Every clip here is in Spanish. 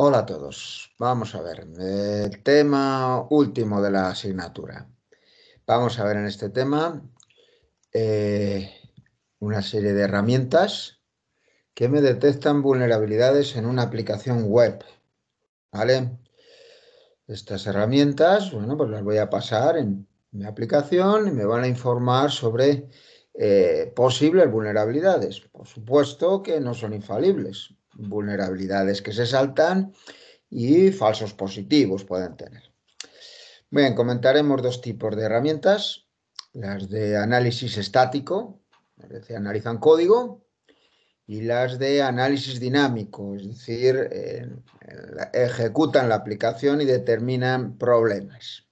Hola a todos. Vamos a ver el tema último de la asignatura. Vamos a ver en este tema eh, una serie de herramientas que me detectan vulnerabilidades en una aplicación web. ¿Vale? Estas herramientas, bueno, pues las voy a pasar en mi aplicación y me van a informar sobre eh, posibles vulnerabilidades. Por supuesto que no son infalibles, vulnerabilidades que se saltan y falsos positivos pueden tener. Bien, comentaremos dos tipos de herramientas. Las de análisis estático, es decir, analizan código, y las de análisis dinámico, es decir, ejecutan la aplicación y determinan problemas.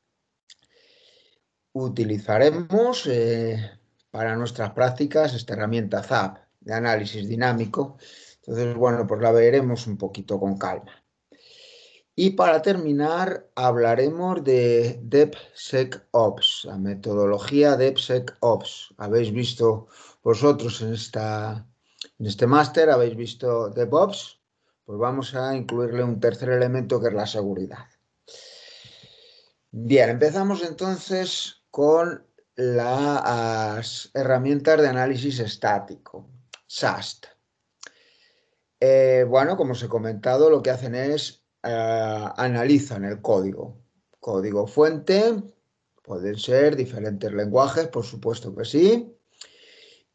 Utilizaremos eh, para nuestras prácticas esta herramienta ZAP de análisis dinámico, entonces, bueno, pues la veremos un poquito con calma. Y para terminar, hablaremos de DevSecOps, la metodología DevSecOps. Habéis visto vosotros en, esta, en este máster, habéis visto DevOps, pues vamos a incluirle un tercer elemento que es la seguridad. Bien, empezamos entonces con las herramientas de análisis estático, SAST. Eh, bueno, como os he comentado, lo que hacen es eh, analizan el código. Código fuente, pueden ser diferentes lenguajes, por supuesto que sí,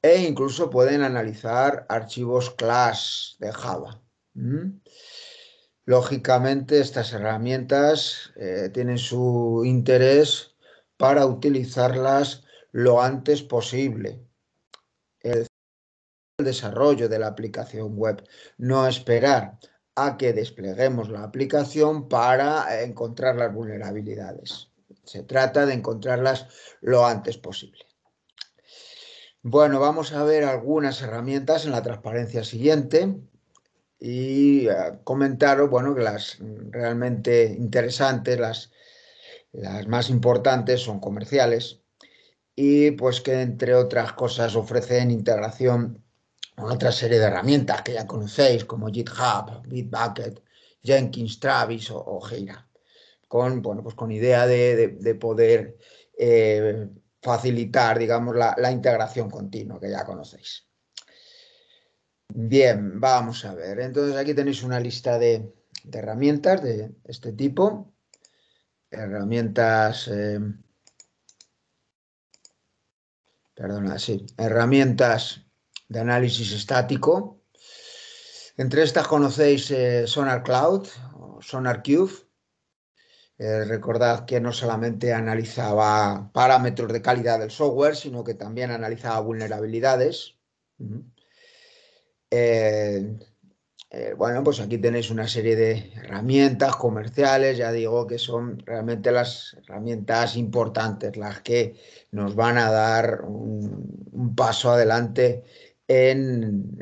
e incluso pueden analizar archivos class de Java. Lógicamente, estas herramientas eh, tienen su interés para utilizarlas lo antes posible desarrollo de la aplicación web, no esperar a que despleguemos la aplicación para encontrar las vulnerabilidades. Se trata de encontrarlas lo antes posible. Bueno, vamos a ver algunas herramientas en la transparencia siguiente y eh, comentaros, bueno, que las realmente interesantes, las, las más importantes son comerciales y pues que entre otras cosas ofrecen integración otra serie de herramientas que ya conocéis como GitHub, Bitbucket, Jenkins, Travis o, Jira, con, bueno, pues con idea de, poder eh, facilitar, digamos, la, integración continua que ya conocéis. Bien, vamos a ver. Entonces aquí tenéis una lista de, herramientas de este tipo. Herramientas... Eh, perdona, sí. Herramientas de análisis estático. Entre estas conocéis eh, Sonar Cloud, Sonar Cube. Eh, recordad que no solamente analizaba parámetros de calidad del software, sino que también analizaba vulnerabilidades. Eh, bueno, pues aquí tenéis una serie de herramientas comerciales, ya digo que son realmente las herramientas importantes, las que nos van a dar un paso adelante en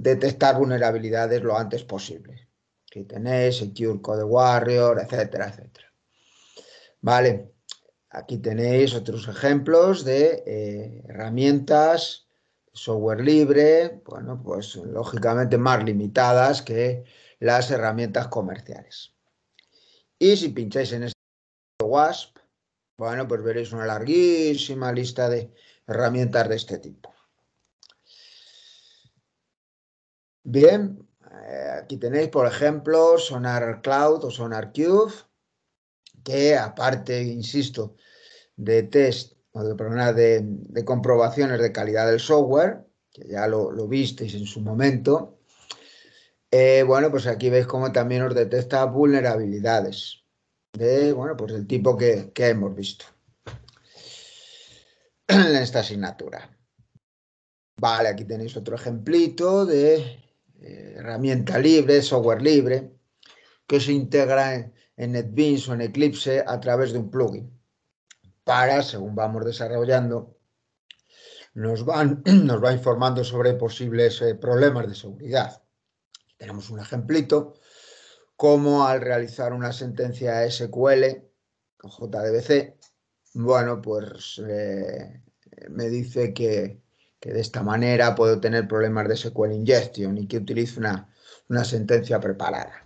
detectar vulnerabilidades lo antes posible. Aquí tenéis Secure Code Warrior, etcétera, etcétera. Vale, aquí tenéis otros ejemplos de herramientas eh, herramientas, software libre, bueno, pues lógicamente más limitadas que las herramientas comerciales. Y si pincháis en este WASP, bueno, pues veréis una larguísima lista de herramientas de este tipo. Bien, eh, aquí tenéis, por ejemplo, Sonar Cloud o Sonar Cube, que aparte, insisto, de test o de, de, comprobaciones de calidad del software, que ya lo, visteis en su momento, eh, bueno, pues aquí veis cómo también os detecta vulnerabilidades de, bueno, pues del tipo que, que hemos visto en esta asignatura. Vale, aquí tenéis otro ejemplito de eh, herramienta libre, software libre, que se integra en, NetBeans o en Eclipse a través de un plugin. Para, según vamos desarrollando, nos, van, nos va informando sobre posibles eh, problemas de seguridad. Tenemos un ejemplito, como al realizar una sentencia SQL con JDBC, bueno, pues eh, me dice que que de esta manera puedo tener problemas de SQL ingestion y que utilice una, una sentencia preparada.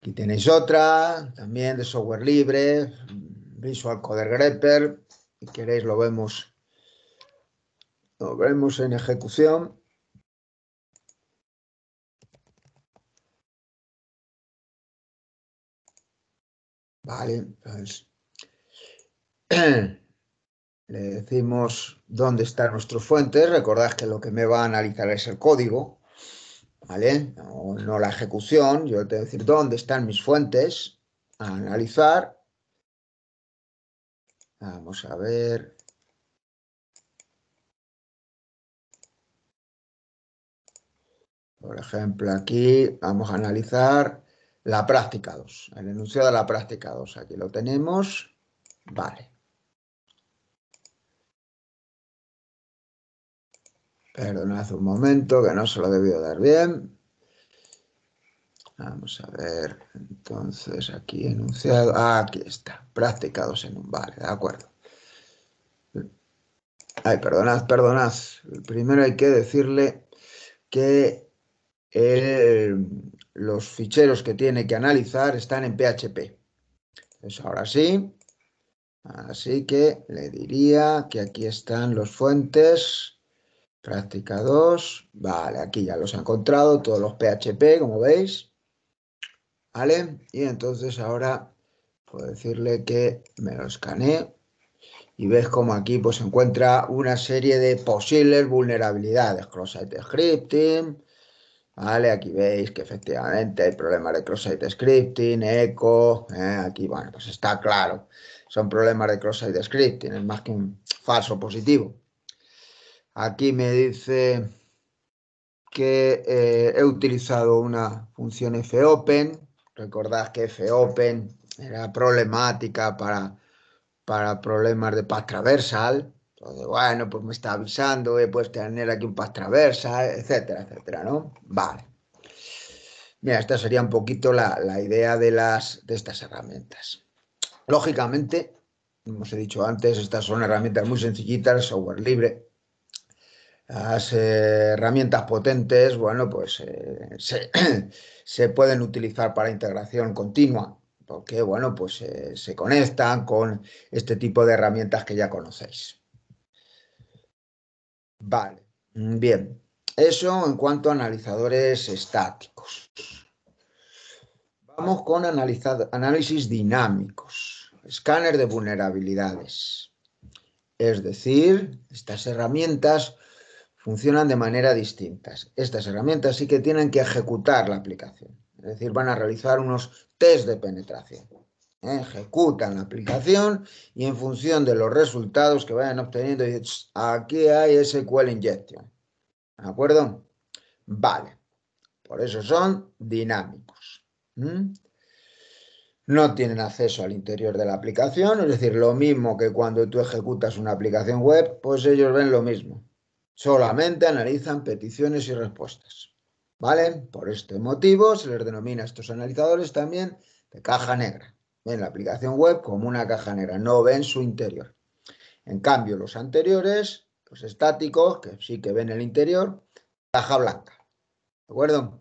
Aquí tenéis otra, también de software libre, Visual Code Grepper. Si queréis lo vemos, lo vemos en ejecución. Vale, pues. le decimos dónde están nuestras fuentes, recordad que lo que me va a analizar es el código, ¿vale? No, la ejecución, yo te voy decir dónde están mis fuentes, a analizar. Vamos a ver. Por ejemplo, aquí vamos a analizar la práctica 2, el enunciado de la práctica 2. Aquí lo tenemos. Vale. Perdonad un momento, que no se lo debió dar bien. Vamos a ver, entonces aquí enunciado. Ah, aquí está. practicados en un. Vale, de acuerdo. Ay, perdonad, perdonad. Primero hay que decirle que eh, los ficheros que tiene que analizar están en PHP. Eso ahora sí. Así que le diría que aquí están los fuentes Práctica 2. Vale, aquí ya los he encontrado, todos los PHP, como veis. ¿Vale? Y entonces ahora puedo decirle que me lo escaneé Y ves como aquí pues encuentra una serie de posibles vulnerabilidades. Cross-site scripting. ¿Vale? Aquí veis que efectivamente hay problemas de cross-site scripting, eco. Eh, aquí, bueno, pues está claro. Son problemas de cross-site scripting. Es más que un falso positivo. Aquí me dice que eh, he utilizado una función fopen. Recordad que fopen era problemática para, para problemas de path traversal. Entonces, bueno, pues me está avisando, he eh, puesto tener aquí un path traversal, etcétera, etcétera, ¿no? Vale. Mira, esta sería un poquito la, la idea de, las, de estas herramientas. Lógicamente, como os he dicho antes, estas son herramientas muy sencillitas, software libre, las herramientas potentes, bueno, pues eh, se, pueden utilizar para integración continua, porque, bueno, pues eh, se conectan con este tipo de herramientas que ya conocéis. Vale, bien. Eso en cuanto a analizadores estáticos. Vamos con análisis dinámicos, escáner de vulnerabilidades. Es decir, estas herramientas funcionan de manera distinta. Estas herramientas sí que tienen que ejecutar la aplicación, es decir, van a realizar unos test de penetración. ¿Eh? Ejecutan la aplicación y en función de los resultados que vayan obteniendo, aquí hay SQL Injection. ¿De acuerdo? Vale. Por eso son dinámicos. ¿Mm? No tienen acceso al interior de la aplicación, es decir, lo mismo que cuando tú ejecutas una aplicación web, pues ellos ven lo mismo. Solamente analizan peticiones y respuestas. ¿Vale? Por este motivo se les denomina a estos analizadores también de caja negra. Ven la aplicación web como una caja negra, no ven su interior. En cambio, los anteriores, los estáticos, que sí que ven el interior, caja blanca. ¿De acuerdo?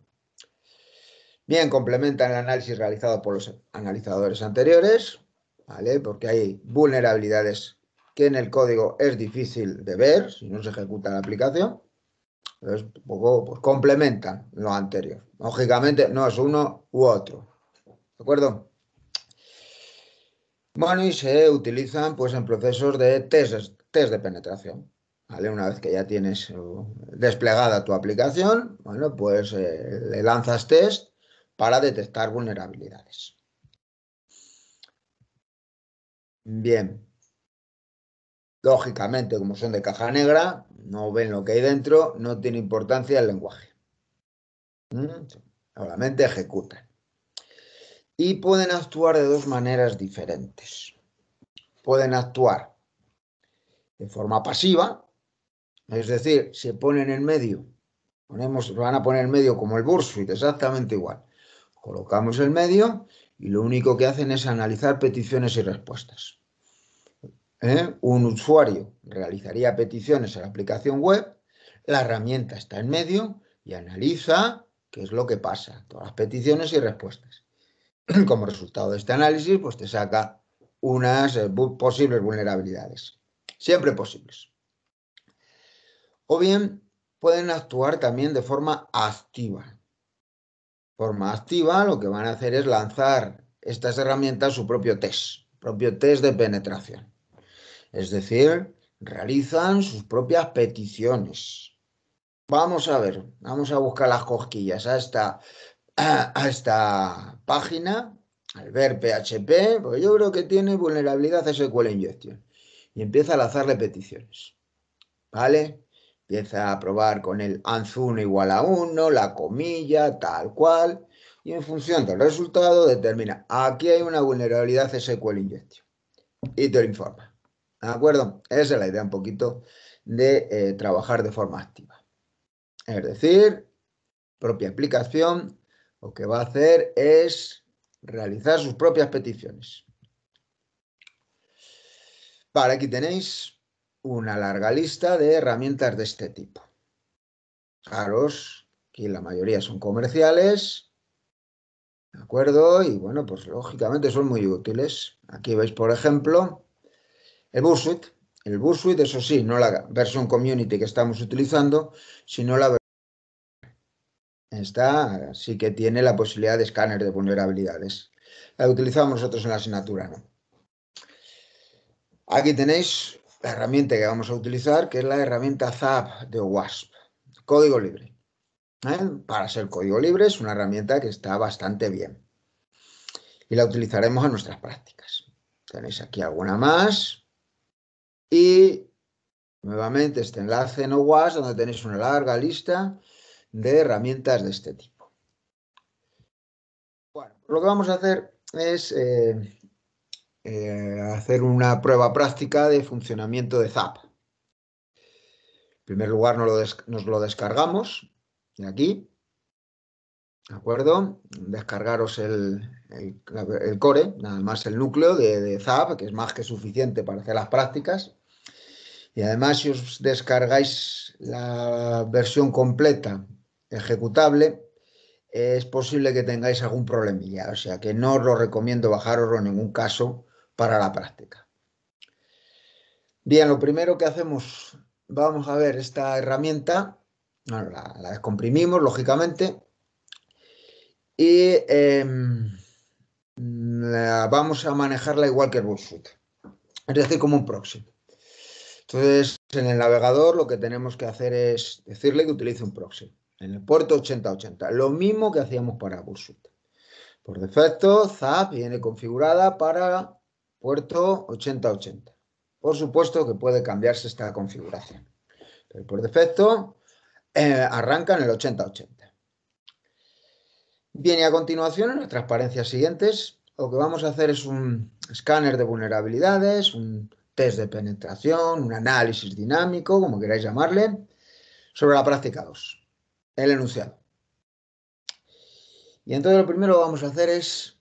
Bien, complementan el análisis realizado por los analizadores anteriores, ¿vale? Porque hay vulnerabilidades que en el código es difícil de ver si no se ejecuta la aplicación. poco, pues, pues complementan lo anterior. Lógicamente no es uno u otro. ¿De acuerdo? Bueno, y se utilizan pues en procesos de test, test de penetración. Una vez que ya tienes eh, desplegada tu aplicación, bueno, pues eh, le lanzas test para detectar vulnerabilidades. Bien. Lógicamente, como son de caja negra, no ven lo que hay dentro, no tiene importancia el lenguaje. Mm, solamente ejecutan. Y pueden actuar de dos maneras diferentes. Pueden actuar de forma pasiva, es decir, se ponen en medio. Ponemos, lo van a poner en medio como el Bursuit, exactamente igual. Colocamos el medio y lo único que hacen es analizar peticiones y respuestas. ¿eh? un usuario realizaría peticiones a la aplicación web, la herramienta está en medio y analiza qué es lo que pasa, todas las peticiones y respuestas. Como resultado de este análisis, pues te saca unas eh, posibles vulnerabilidades, siempre posibles. O bien pueden actuar también de forma activa. Forma activa lo que van a hacer es lanzar estas herramientas su propio test, propio test de penetración es decir, realizan sus propias peticiones. Vamos a ver, vamos a buscar las cosquillas a esta, página, al ver PHP, porque yo creo que tiene vulnerabilidad SQL Injection. Y empieza a lanzarle peticiones. ¿Vale? Empieza a probar con el anzuno igual a 1, la comilla, tal cual. Y en función del resultado determina, aquí hay una vulnerabilidad SQL Injection. Y te lo informa. ¿De acuerdo? Esa es la idea un poquito de eh, trabajar de forma activa. Es decir, propia aplicación lo que va a hacer es realizar sus propias peticiones. Para aquí tenéis una larga lista de herramientas de este tipo. Claros, que la mayoría son comerciales, ¿de acuerdo? Y bueno, pues lógicamente son muy útiles. Aquí veis, por ejemplo, el Bursuit, el Bursuit, eso sí, no la versión community que estamos utilizando, sino la versión, Esta sí que tiene la posibilidad de escáner de vulnerabilidades. La utilizamos nosotros en la asignatura, ¿no? Aquí tenéis la herramienta que vamos a utilizar, que es la herramienta ZAP de WASP, código libre. ¿eh? Para ser código libre es una herramienta que está bastante bien. Y la utilizaremos en nuestras prácticas. Tenéis aquí alguna más. Y nuevamente este enlace en OWASP donde tenéis una larga lista de herramientas de este tipo. Bueno, lo que vamos a hacer es eh, eh, hacer una prueba práctica de funcionamiento de Zap. En primer lugar nos lo, descargamos de aquí. ¿De acuerdo? Descargaros el, core, nada más el núcleo de Zap, que es más que suficiente para hacer las prácticas. Y además, si os descargáis la versión completa ejecutable, es posible que tengáis algún problemilla. O sea que no os lo recomiendo bajaros en ningún caso para la práctica. Bien, lo primero que hacemos, vamos a ver esta herramienta. la, descomprimimos, lógicamente. Y em, vamos a manejarla igual que el Es decir, como un proxy. Entonces, en el navegador lo que tenemos que hacer es decirle que utilice un proxy en el puerto 8080, lo mismo que hacíamos para Bursuit. Por defecto, ZAP viene configurada para puerto 8080. Por supuesto que puede cambiarse esta configuración, pero por defecto eh, arranca en el 8080. Viene a continuación en las transparencias siguientes, lo que vamos a hacer es un escáner de vulnerabilidades, un test de penetración, un análisis dinámico, como queráis llamarle, sobre la práctica 2, el enunciado. Y entonces lo primero que vamos a hacer es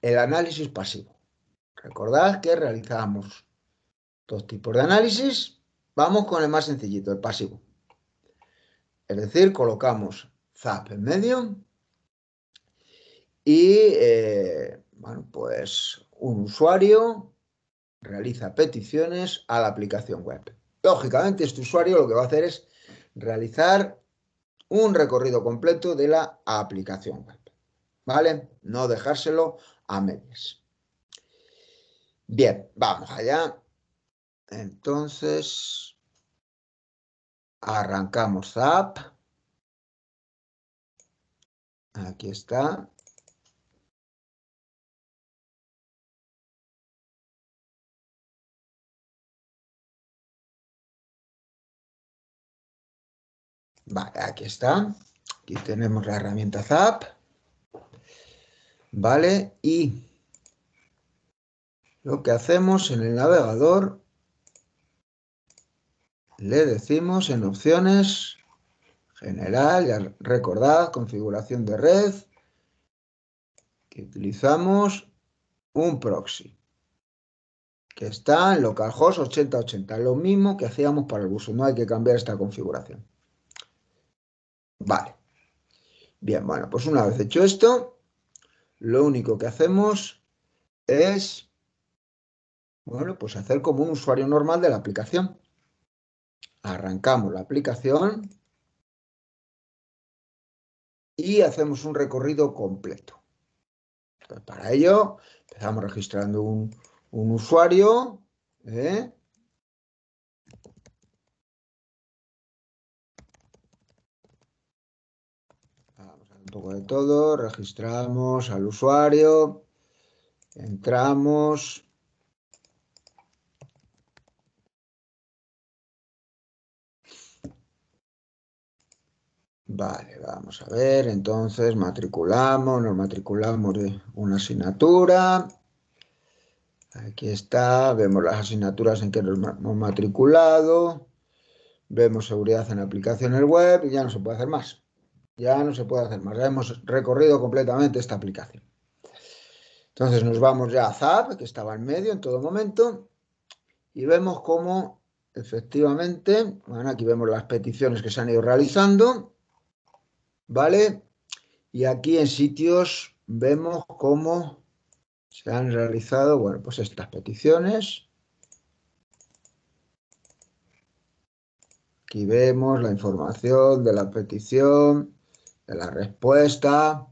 el análisis pasivo. Recordad que realizamos dos tipos de análisis. Vamos con el más sencillito, el pasivo. Es decir, colocamos zap en medio y, eh, bueno, pues un usuario realiza peticiones a la aplicación web. Lógicamente, este usuario lo que va a hacer es realizar un recorrido completo de la aplicación web. ¿Vale? No dejárselo a medias. Bien, vamos allá. Entonces, arrancamos Zap. Aquí está. Vale, aquí está. Aquí tenemos la herramienta Zap. Vale, y lo que hacemos en el navegador, le decimos en opciones, general, recordad, configuración de red, que utilizamos un proxy, que está en localhost 8080, lo mismo que hacíamos para el uso, no hay que cambiar esta configuración. Vale. Bien, bueno, pues una vez hecho esto, lo único que hacemos es, bueno, pues hacer como un usuario normal de la aplicación. Arrancamos la aplicación y hacemos un recorrido completo. para ello, empezamos registrando un, usuario, ¿eh? un poco de todo, registramos al usuario, entramos, Vale, vamos a ver, entonces matriculamos, nos matriculamos de una asignatura. Aquí está, vemos las asignaturas en que nos hemos matriculado, vemos seguridad en aplicaciones web y ya no se puede hacer más. Ya no se puede hacer más. Ya hemos recorrido completamente esta aplicación. Entonces nos vamos ya a Zap, que estaba en medio en todo momento, y vemos cómo efectivamente, bueno, aquí vemos las peticiones que se han ido realizando, ¿vale? Y aquí en sitios vemos cómo se han realizado, bueno, pues estas peticiones. Aquí vemos la información de la petición, la respuesta.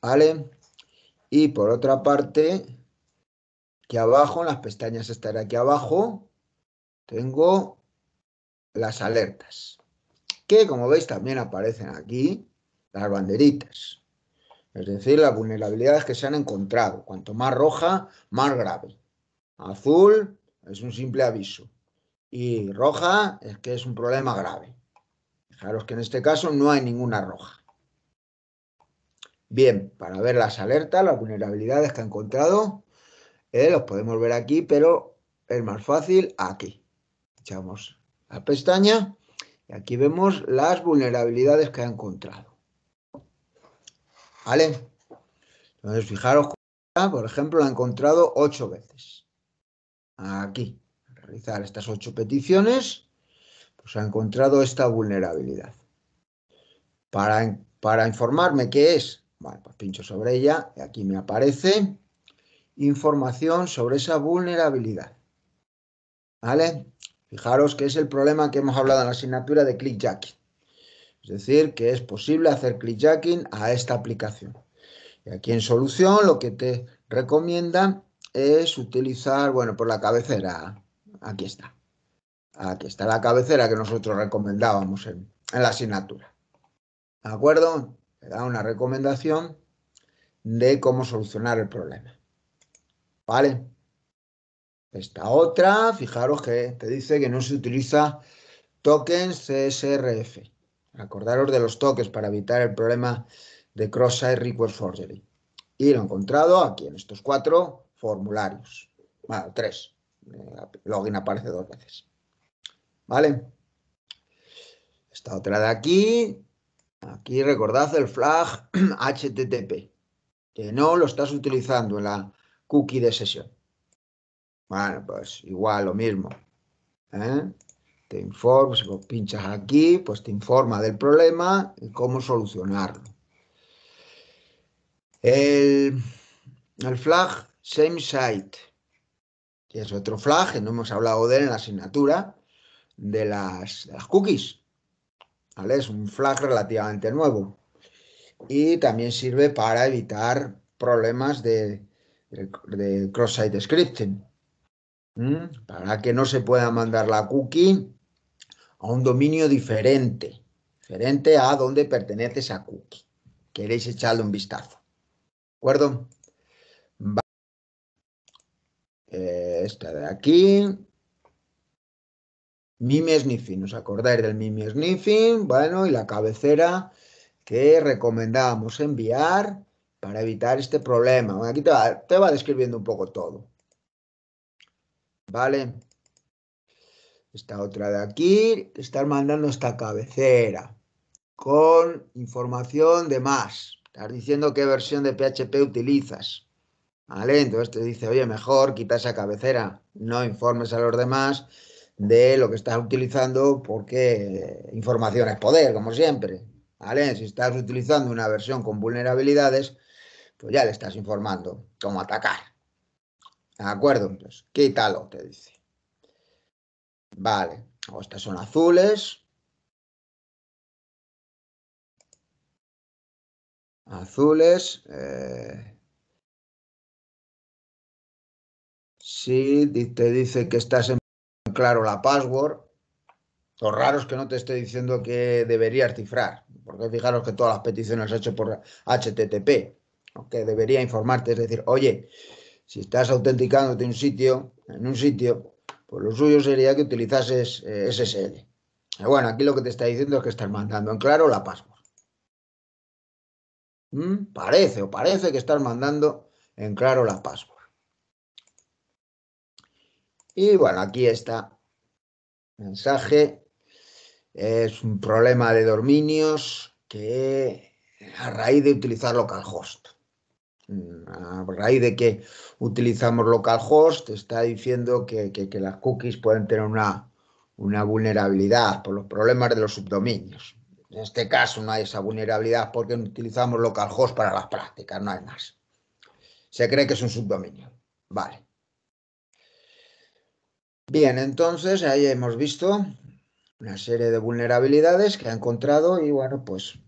¿Vale? Y por otra parte, que abajo, en las pestañas estará aquí abajo, tengo las alertas, que como veis también aparecen aquí las banderitas. Es decir, las vulnerabilidades que se han encontrado. Cuanto más roja, más grave. Azul es un simple aviso. Y roja es que es un problema grave. Fijaros que en este caso no hay ninguna roja. Bien, para ver las alertas, las vulnerabilidades que ha encontrado, eh, los podemos ver aquí, pero es más fácil aquí. Echamos la pestaña y aquí vemos las vulnerabilidades que ha encontrado. ¿Vale? Entonces, fijaros, por ejemplo, la ha encontrado ocho veces. Aquí, realizar estas ocho peticiones ha encontrado esta vulnerabilidad. Para, para informarme qué es, vale, pues pincho sobre ella, y aquí me aparece información sobre esa vulnerabilidad. ¿Vale? Fijaros que es el problema que hemos hablado en la asignatura de clickjacking. Es decir, que es posible hacer clickjacking a esta aplicación. Y aquí en solución lo que te recomienda es utilizar, bueno, por la cabecera, aquí está. Aquí está la cabecera que nosotros recomendábamos en, la asignatura. ¿De acuerdo? da una recomendación de cómo solucionar el problema. ¿Vale? Esta otra, fijaros que te dice que no se utiliza tokens CSRF. Acordaros de los tokens para evitar el problema de cross-site request forgery. Y lo he encontrado aquí en estos cuatro formularios. Bueno, tres. Eh, login aparece dos veces. ¿vale? Esta otra de aquí, aquí recordad el flag HTTP, que no lo estás utilizando en la cookie de sesión. Bueno, pues igual, lo mismo. ¿eh? Te informa, si lo pinchas aquí, pues te informa del problema y cómo solucionarlo. El, flag same site, que es otro flag que no hemos hablado de él en la asignatura, de las, cookies. ¿Vale? Es un flag relativamente nuevo. Y también sirve para evitar problemas de, cross-site scripting. Para que no se pueda mandar la cookie a un dominio diferente, diferente a donde pertenece esa cookie. Queréis echarle un vistazo. ¿De acuerdo? Eh, esta de aquí, MIMI Sniffing, ¿os acordáis del MIMI Sniffing? Bueno, y la cabecera que recomendábamos enviar para evitar este problema. aquí te va, te va describiendo un poco todo. ¿Vale? Esta otra de aquí, estar mandando esta cabecera con información de más. Estás diciendo qué versión de PHP utilizas. ¿Vale? Entonces te dice, oye, mejor quita esa cabecera, no informes a los demás de lo que estás utilizando porque información es poder, como siempre. ¿vale? Si estás utilizando una versión con vulnerabilidades, pues ya le estás informando cómo atacar. ¿De acuerdo? Entonces, quítalo, te dice. Vale, o oh, estas son azules. Azules. Eh, sí, te dice que estás en claro la password. Lo raro es que no te esté diciendo que deberías cifrar, porque fijaros que todas las peticiones hechas por HTTP, que debería informarte, es decir, oye, si estás autenticándote un sitio, en un sitio, pues lo suyo sería que utilizases eh, SSL. Bueno, aquí lo que te está diciendo es que estás mandando en claro la password. ¿Mm? Parece o parece que estás mandando en claro la password. Y bueno, aquí está. Mensaje. Es un problema de dominios que a raíz de utilizar localhost. A raíz de que utilizamos localhost, está diciendo que, las cookies pueden tener una, una vulnerabilidad por los problemas de los subdominios. En este caso no hay esa vulnerabilidad porque utilizamos localhost para las prácticas, no hay más. Se cree que es un subdominio. Vale. Bien, entonces ahí hemos visto una serie de vulnerabilidades que ha encontrado y bueno, pues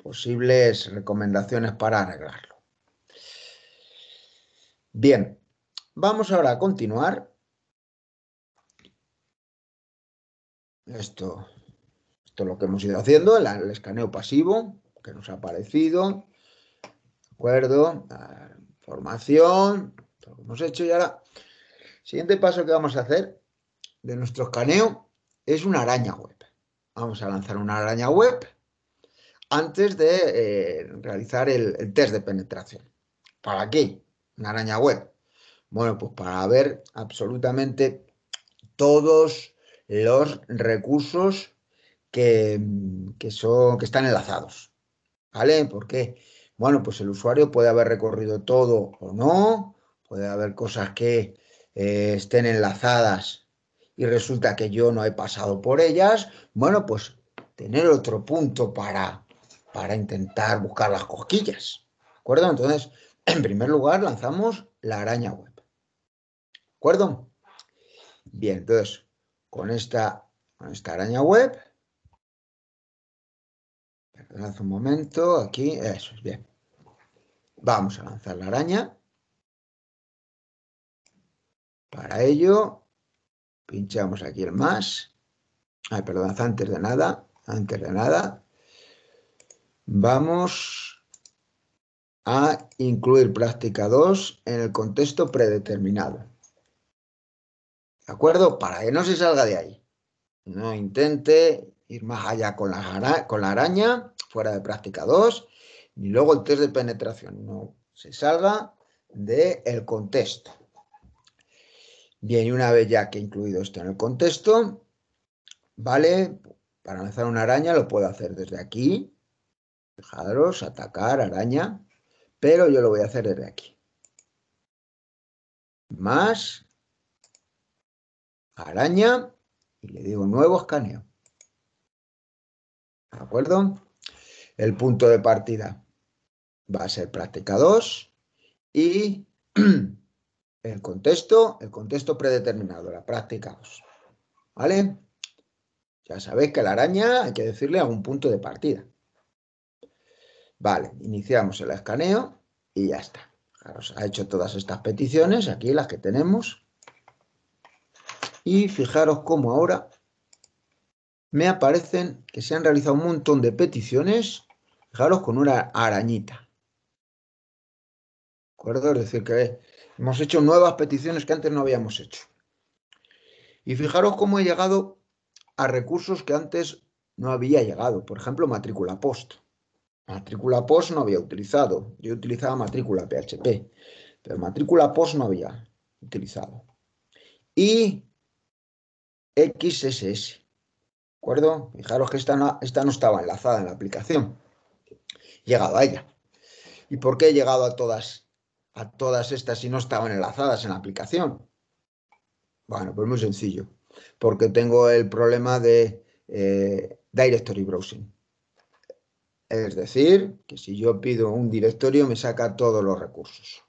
posibles recomendaciones para arreglarlo. Bien, vamos ahora a continuar. Esto, esto es lo que hemos ido haciendo, el, escaneo pasivo que nos ha parecido. De acuerdo, la ah, información, todo lo hemos hecho y ahora, siguiente paso que vamos a hacer de nuestro escaneo es una araña web. Vamos a lanzar una araña web antes de eh, realizar el, test de penetración. ¿Para qué? Una araña web. Bueno, pues para ver absolutamente todos los recursos que, son, que están enlazados. ¿Vale? ¿Por qué? bueno, pues el usuario puede haber recorrido todo o no, puede haber cosas que eh, estén enlazadas y resulta que yo no he pasado por ellas, bueno, pues tener otro punto para, para intentar buscar las cosquillas. ¿De acuerdo? Entonces, en primer lugar, lanzamos la araña web. ¿De acuerdo? Bien, entonces, con esta, esta araña web, perdón, un momento, aquí, eso es bien. Vamos a lanzar la araña. Para ello, pinchamos aquí el más. Ay, perdón, antes de nada, antes de nada, vamos a incluir práctica 2 en el contexto predeterminado. ¿De acuerdo? Para que no se salga de ahí. No intente ir más allá con la, araña, fuera de práctica 2, y luego el test de penetración. No se salga del contexto. Bien, y una vez ya que he incluido esto en el contexto, ¿vale? Para lanzar una araña lo puedo hacer desde aquí. Fijaros, atacar, araña. Pero yo lo voy a hacer desde aquí. Más. Araña. Y le digo nuevo escaneo. ¿De acuerdo? El punto de partida va a ser práctica 2. Y el contexto, el contexto predeterminado, la práctica ¿Vale? Ya sabéis que la araña hay que decirle algún punto de partida. Vale, iniciamos el escaneo y ya está. ha hecho todas estas peticiones, aquí las que tenemos. Y fijaros cómo ahora me aparecen que se han realizado un montón de peticiones, fijaros, con una arañita. ¿De acuerdo? Es decir, que Hemos hecho nuevas peticiones que antes no habíamos hecho. Y fijaros cómo he llegado a recursos que antes no había llegado. Por ejemplo, matrícula post. Matrícula post no había utilizado. Yo utilizaba matrícula PHP, pero matrícula post no había utilizado. Y XSS. ¿De acuerdo? Fijaros que esta no, no estaba enlazada en la aplicación. llegado a ella. ¿Y por qué he llegado a todas a todas estas si no estaban enlazadas en la aplicación? Bueno, pues muy sencillo, porque tengo el problema de eh, directory browsing. Es decir, que si yo pido un directorio me saca todos los recursos.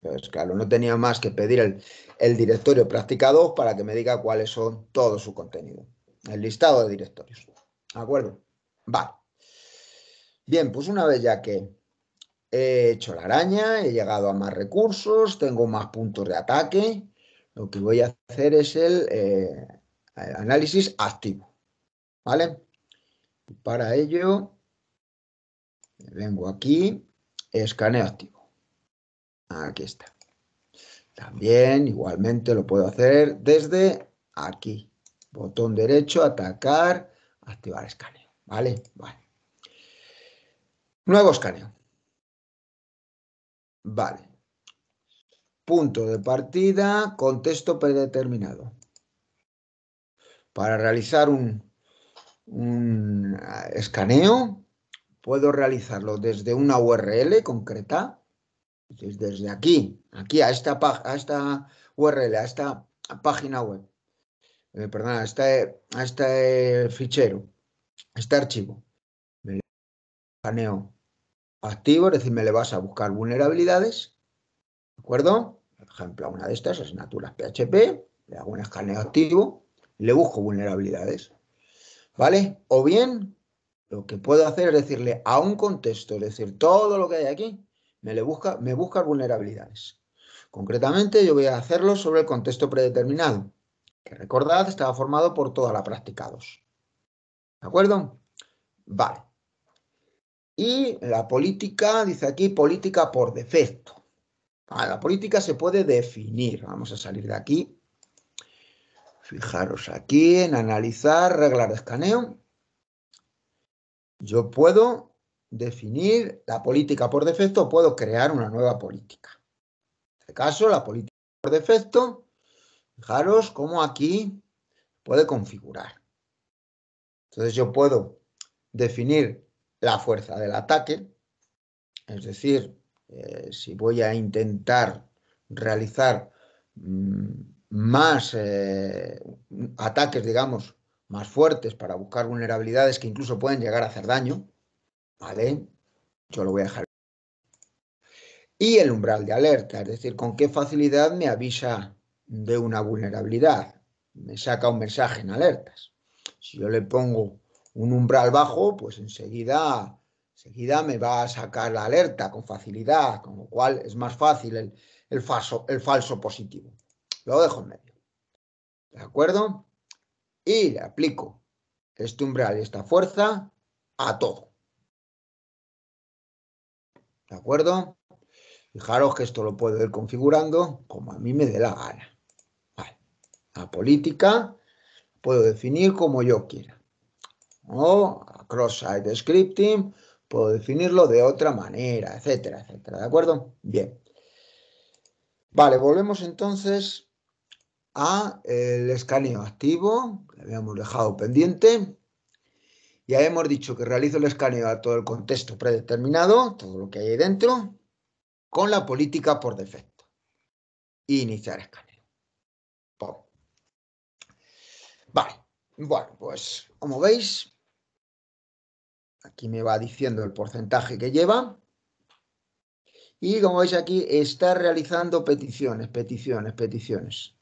entonces claro, no tenía más que pedir el, directorio practicado para que me diga cuáles son todo su contenido. El listado de directorios. ¿De acuerdo? Vale. Bien, pues una vez ya que He hecho la araña, he llegado a más recursos, tengo más puntos de ataque. Lo que voy a hacer es el eh, análisis activo. ¿Vale? para ello, vengo aquí, escaneo activo. Aquí está. También, igualmente, lo puedo hacer desde aquí. Botón derecho, atacar, activar escaneo. Vale. Nuevo escaneo. Vale. Punto de partida, contexto predeterminado. Para realizar un, un eh, escaneo, puedo realizarlo desde una URL concreta, desde aquí, aquí a esta, URL, a esta página web, eh, perdón, este, a este, fichero, a este archivo. Escaneo activo, es decir, me le vas a buscar vulnerabilidades, ¿de acuerdo? Por ejemplo, a una de estas asignaturas PHP, le hago un escaneo activo, le busco vulnerabilidades, ¿vale? O bien, lo que puedo hacer es decirle a un contexto, es decir, todo lo que hay aquí, me, le busca, me busca vulnerabilidades. Concretamente, yo voy a hacerlo sobre el contexto predeterminado, que recordad, estaba formado por toda la práctica 2. ¿De acuerdo? Vale. Y la política, dice aquí, política por defecto. Ah, la política se puede definir. Vamos a salir de aquí. Fijaros aquí en analizar reglas de escaneo. Yo puedo definir la política por defecto, puedo crear una nueva política. En este caso, la política por defecto, fijaros cómo aquí puede configurar. Entonces yo puedo definir la fuerza del ataque, es decir, eh, si voy a intentar realizar mm, más eh, ataques, digamos, más fuertes para buscar vulnerabilidades que incluso pueden llegar a hacer daño, ¿vale? Yo lo voy a dejar. Y el umbral de alerta, es decir, con qué facilidad me avisa de una vulnerabilidad, me saca un mensaje en alertas. Si yo le pongo un umbral bajo, pues enseguida, enseguida me va a sacar la alerta con facilidad, con lo cual es más fácil el, falso, el falso positivo. Lo dejo en medio. ¿De acuerdo? Y le aplico este umbral y esta fuerza a todo. ¿De acuerdo? Fijaros que esto lo puedo ir configurando como a mí me dé la gana. La política puedo definir como yo quiera o cross side scripting, puedo definirlo de otra manera, etcétera, etcétera. ¿De acuerdo? Bien. Vale, volvemos entonces a el escaneo activo, que habíamos dejado pendiente. Ya hemos dicho que realizo el escaneo a todo el contexto predeterminado, todo lo que hay ahí dentro, con la política por defecto. Iniciar escaneo. Vale, bueno, pues como veis, Aquí me va diciendo el porcentaje que lleva. Y como veis aquí, está realizando peticiones, peticiones, peticiones.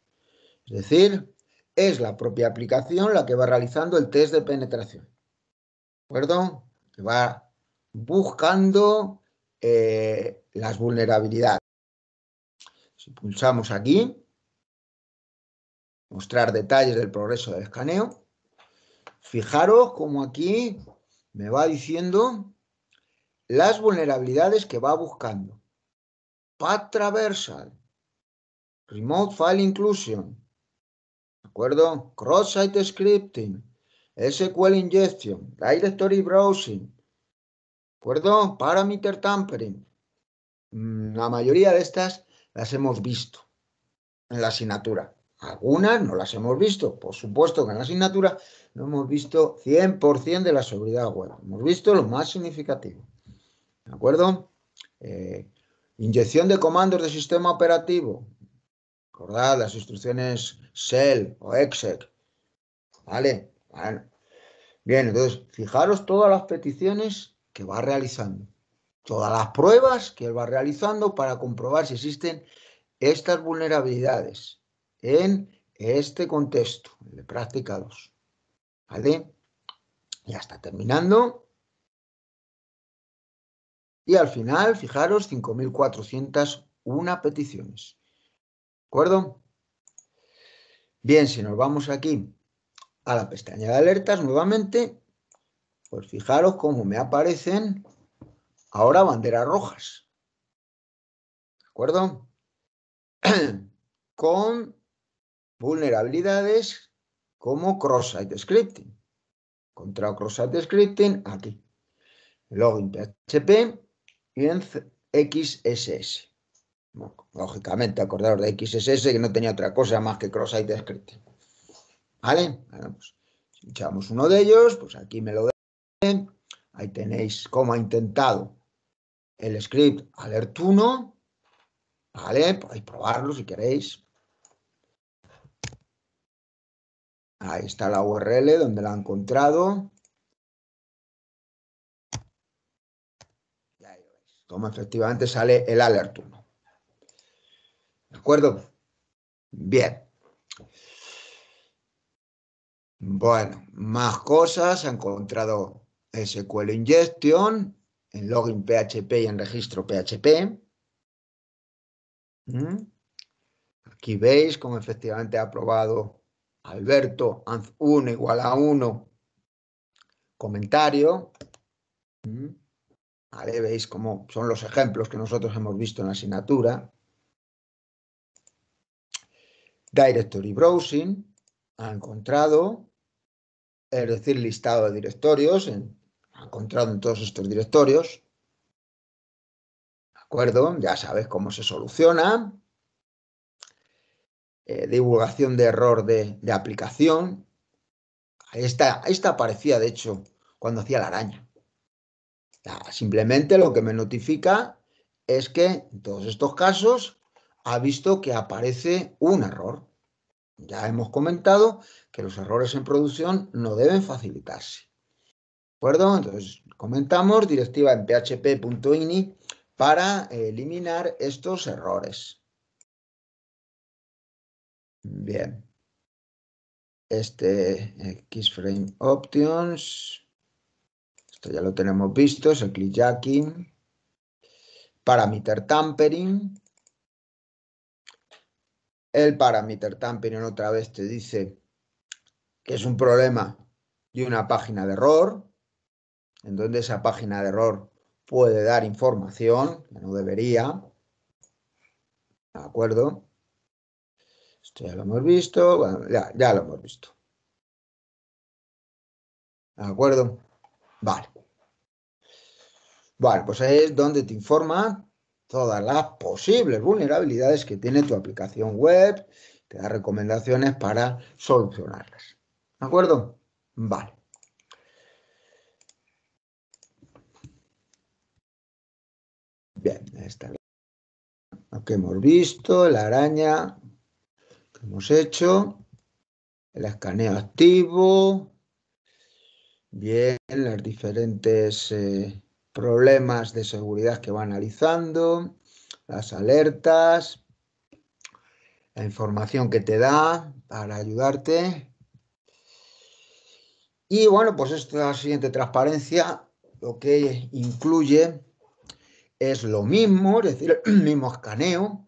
Es decir, es la propia aplicación la que va realizando el test de penetración. ¿De acuerdo? Que va buscando eh, las vulnerabilidades. Si pulsamos aquí, mostrar detalles del progreso del escaneo, fijaros como aquí me va diciendo las vulnerabilidades que va buscando. Path Traversal, Remote File Inclusion, ¿de acuerdo? Cross-Site Scripting, SQL Injection, Directory Browsing, ¿de acuerdo? Parameter Tampering. Mm, la mayoría de estas las hemos visto en la asignatura. Algunas no las hemos visto, por supuesto que en la asignatura no hemos visto 100% de la seguridad web, hemos visto lo más significativo. ¿De acuerdo? Eh, inyección de comandos de sistema operativo. Recordad las instrucciones shell o exec. ¿Vale? Bueno. Bien, entonces, fijaros todas las peticiones que va realizando. Todas las pruebas que él va realizando para comprobar si existen estas vulnerabilidades en este contexto, de práctica 2. ¿Vale? Ya está terminando. Y al final, fijaros, 5.401 peticiones. ¿De acuerdo? Bien, si nos vamos aquí a la pestaña de alertas nuevamente, pues fijaros cómo me aparecen ahora banderas rojas. ¿De acuerdo? Con vulnerabilidades como cross-site scripting. Contra cross-site scripting aquí. Login PHP y en XSS. lógicamente, acordaros de XSS que no tenía otra cosa más que cross-site scripting. ¿Vale? Pues, echamos uno de ellos, pues aquí me lo den. Ahí tenéis cómo ha intentado el script alert1. ¿Vale? Podéis probarlo si queréis. Ahí está la URL donde la ha encontrado. Y como efectivamente sale el alert 1. ¿De acuerdo? Bien. Bueno, más cosas. Ha encontrado SQL Injection en login PHP y en registro PHP. ¿Mm? Aquí veis cómo efectivamente ha probado Alberto, 1 igual a 1. Comentario. Mm. veis cómo son los ejemplos que nosotros hemos visto en la asignatura. Directory Browsing ha encontrado, es decir, listado de directorios, ha encontrado en todos estos directorios. ¿De acuerdo? Ya sabes cómo se soluciona. Eh, divulgación de error de, aplicación. Esta, esta, aparecía, de hecho, cuando hacía la araña. simplemente lo que me notifica es que en todos estos casos ha visto que aparece un error. Ya hemos comentado que los errores en producción no deben facilitarse. ¿De acuerdo? Entonces, comentamos directiva en php.ini para eliminar estos errores. Bien. Este X-Frame Options. Esto ya lo tenemos visto, es el click jacking. Parameter tampering. El parameter tampering otra vez te dice que es un problema de una página de error, en donde esa página de error puede dar información, que no debería. ¿De acuerdo? ya lo hemos visto, ya, lo hemos visto. ¿De acuerdo? Vale. Vale, pues ahí es donde te informa todas las posibles vulnerabilidades que tiene tu aplicación web, te da recomendaciones para solucionarlas. ¿De acuerdo? Vale. Bien, ahí está. Lo hemos visto, la araña, hemos hecho. El escaneo activo. Bien, los diferentes eh, problemas de seguridad que va analizando. Las alertas. La información que te da para ayudarte. Y bueno, pues esta siguiente transparencia lo que incluye es lo mismo, es decir, el mismo escaneo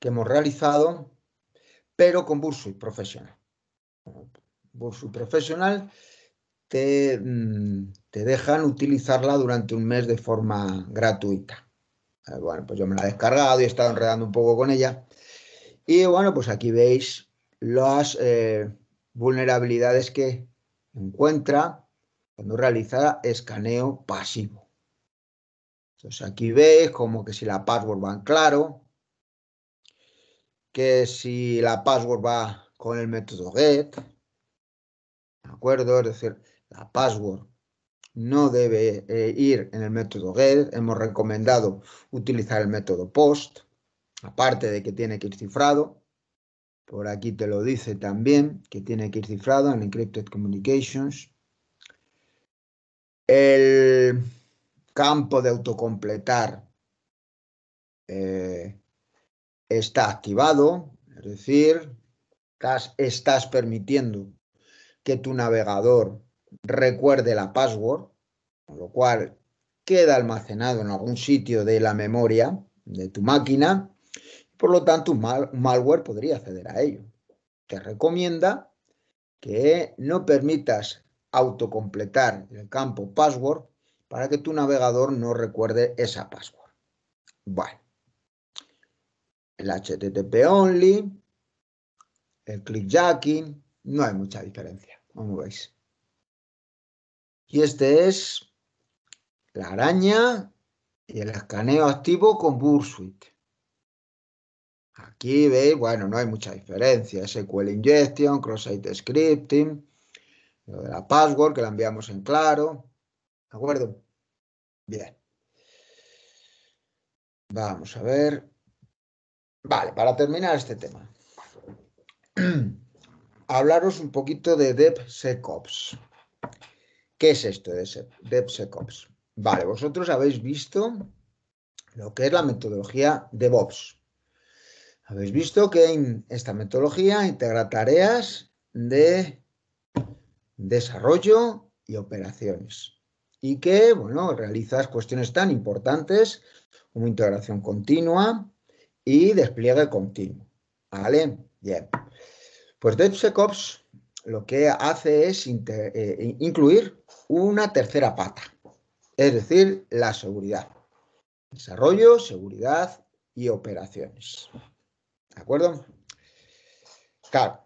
que hemos realizado, pero con Bursui Professional. Bursui Professional mm, te, dejan utilizarla durante un mes de forma gratuita. Eh, bueno, pues yo me la he descargado y he estado enredando un poco con ella. Y bueno, pues aquí veis las eh, vulnerabilidades que encuentra cuando realiza escaneo pasivo. Entonces aquí veis como que si la password va en claro, que si la password va con el método get, ¿de acuerdo? Es decir, la password no debe eh, ir en el método get, hemos recomendado utilizar el método post, aparte de que tiene que ir cifrado, por aquí te lo dice también, que tiene que ir cifrado en Encrypted Communications. El campo de autocompletar eh, está activado, es decir, estás, permitiendo que tu navegador recuerde la password, con lo cual queda almacenado en algún sitio de la memoria de tu máquina, por lo tanto malware podría acceder a ello. Te recomienda que no permitas autocompletar el campo password para que tu navegador no recuerde esa password. Vale el HTTP only, el jacking, no hay mucha diferencia, como veis. Y este es la araña y el escaneo activo con Bursuit. Aquí veis, bueno, no hay mucha diferencia. SQL injection, cross-site scripting, lo de la password que la enviamos en claro. ¿De acuerdo? Bien. Vamos a ver. Vale, para terminar este tema, hablaros un poquito de DevSecOps. ¿Qué es esto de DevSecOps? Vale, vosotros habéis visto lo que es la metodología DevOps. Habéis visto que en esta metodología integra tareas de desarrollo y operaciones. Y que, bueno, realizas cuestiones tan importantes como integración continua, y despliegue continuo. ¿Vale? Bien. Pues DevSecOps lo que hace es eh, incluir una tercera pata, es decir, la seguridad. Desarrollo, seguridad y operaciones. ¿De acuerdo? Claro.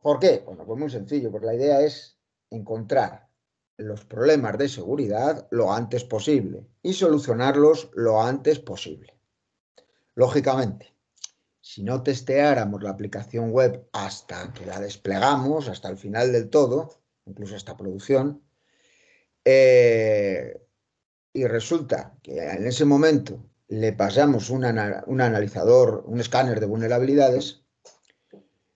¿Por qué? Bueno, pues muy sencillo, porque la idea es encontrar los problemas de seguridad lo antes posible y solucionarlos lo antes posible. Lógicamente, si no testeáramos la aplicación web hasta que la desplegamos, hasta el final del todo, incluso hasta producción, eh, y resulta que en ese momento le pasamos un, un analizador, un escáner de vulnerabilidades,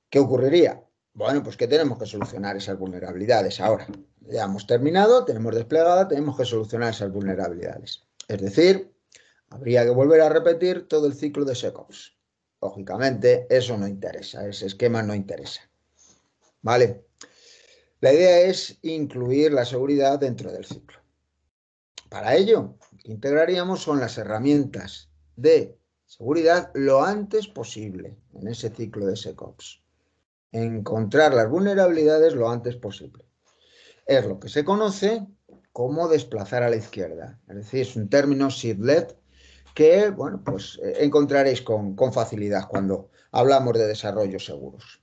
¿qué ocurriría? Bueno, pues que tenemos que solucionar esas vulnerabilidades ahora. Ya hemos terminado, tenemos desplegada, tenemos que solucionar esas vulnerabilidades. Es decir, Habría que volver a repetir todo el ciclo de SecOps. Lógicamente, eso no interesa, ese esquema no interesa. ¿Vale? La idea es incluir la seguridad dentro del ciclo. Para ello, integraríamos son las herramientas de seguridad lo antes posible en ese ciclo de SecOps. Encontrar las vulnerabilidades lo antes posible. Es lo que se conoce como desplazar a la izquierda. Es decir, es un término SIDLET que bueno, pues eh, encontraréis con, facilidad cuando hablamos de desarrollos seguros.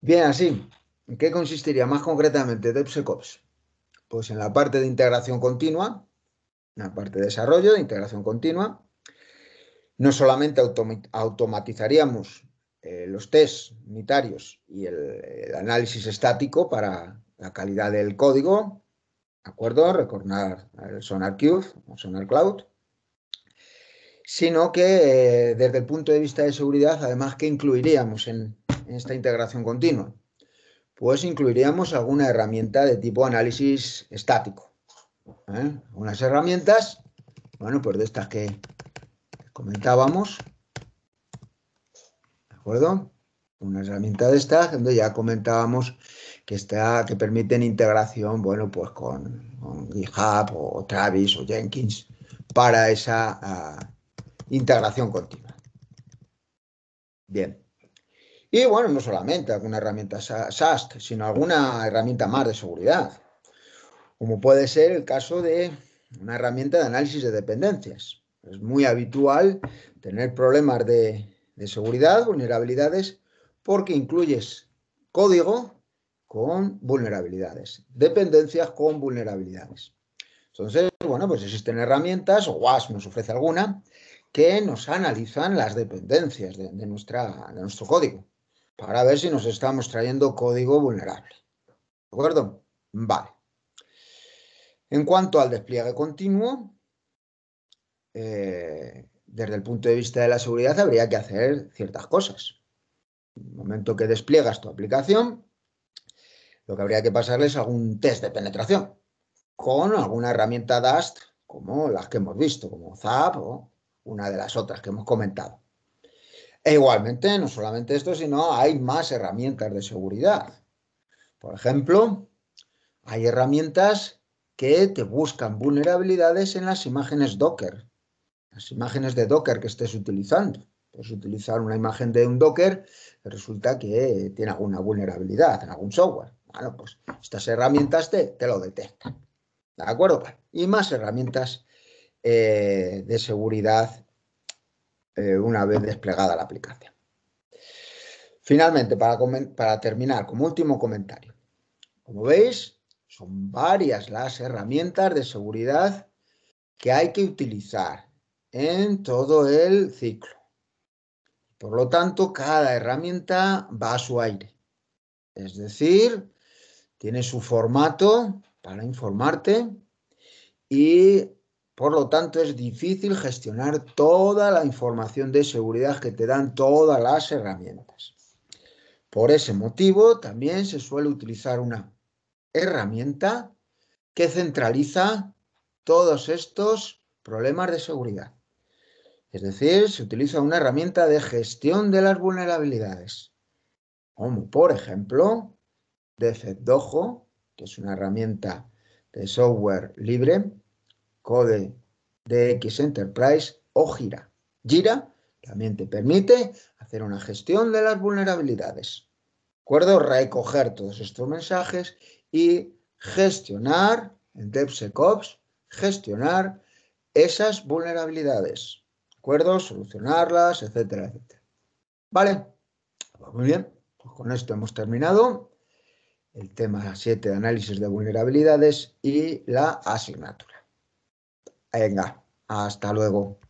Bien, así, ¿en qué consistiría más concretamente DevSecOps? Pues en la parte de integración continua, en la parte de desarrollo de integración continua. No solamente automatizaríamos eh, los tests unitarios y el análisis estático para la calidad del código, ¿De acuerdo? Recordar el sonar Cube o cloud, Sino que eh, desde el punto de vista de seguridad, además, ¿qué incluiríamos en, esta integración continua? Pues incluiríamos alguna herramienta de tipo análisis estático. ¿eh? Unas herramientas, bueno, pues de estas que comentábamos. ¿De acuerdo? Una herramienta de esta, donde ya comentábamos que, está, que permiten integración, bueno, pues con, GitHub o Travis o Jenkins para esa ah, integración continua. Bien. Y bueno, no solamente alguna herramienta SAST, sino alguna herramienta más de seguridad, como puede ser el caso de una herramienta de análisis de dependencias. Es muy habitual tener problemas de, de seguridad, vulnerabilidades, porque incluyes código con vulnerabilidades, dependencias con vulnerabilidades. Entonces, bueno, pues existen herramientas, o WASP nos ofrece alguna, que nos analizan las dependencias de, nuestra, nuestro código, para ver si nos estamos trayendo código vulnerable. ¿De acuerdo? Vale. En cuanto al despliegue continuo, eh, desde el punto de vista de la seguridad habría que hacer ciertas cosas momento que despliegas tu aplicación, lo que habría que pasarle es algún test de penetración con alguna herramienta DAST como las que hemos visto, como ZAP o una de las otras que hemos comentado. E igualmente, no solamente esto, sino hay más herramientas de seguridad. Por ejemplo, hay herramientas que te buscan vulnerabilidades en las imágenes Docker, las imágenes de Docker que estés utilizando. Puedes utilizar una imagen de un Docker resulta que tiene alguna vulnerabilidad en algún software. Bueno, pues estas herramientas te, te lo detectan. ¿De acuerdo? Y más herramientas eh, de seguridad eh, una vez desplegada la aplicación. Finalmente, para, para terminar, como último comentario. Como veis, son varias las herramientas de seguridad que hay que utilizar en todo el ciclo. Por lo tanto, cada herramienta va a su aire. Es decir, tiene su formato para informarte y por lo tanto es difícil gestionar toda la información de seguridad que te dan todas las herramientas. Por ese motivo también se suele utilizar una herramienta que centraliza todos estos problemas de seguridad. Es decir, se utiliza una herramienta de gestión de las vulnerabilidades, como por ejemplo DefectDojo, que es una herramienta de software libre, Code Enterprise o Gira. Gira también te permite hacer una gestión de las vulnerabilidades. ¿De acuerdo? Recoger todos estos mensajes y gestionar, en DevSecOps, gestionar esas vulnerabilidades acuerdos, solucionarlas, etcétera, etcétera. ¿Vale? Pues muy bien, pues con esto hemos terminado el tema 7 de análisis de vulnerabilidades y la asignatura. Venga, hasta luego.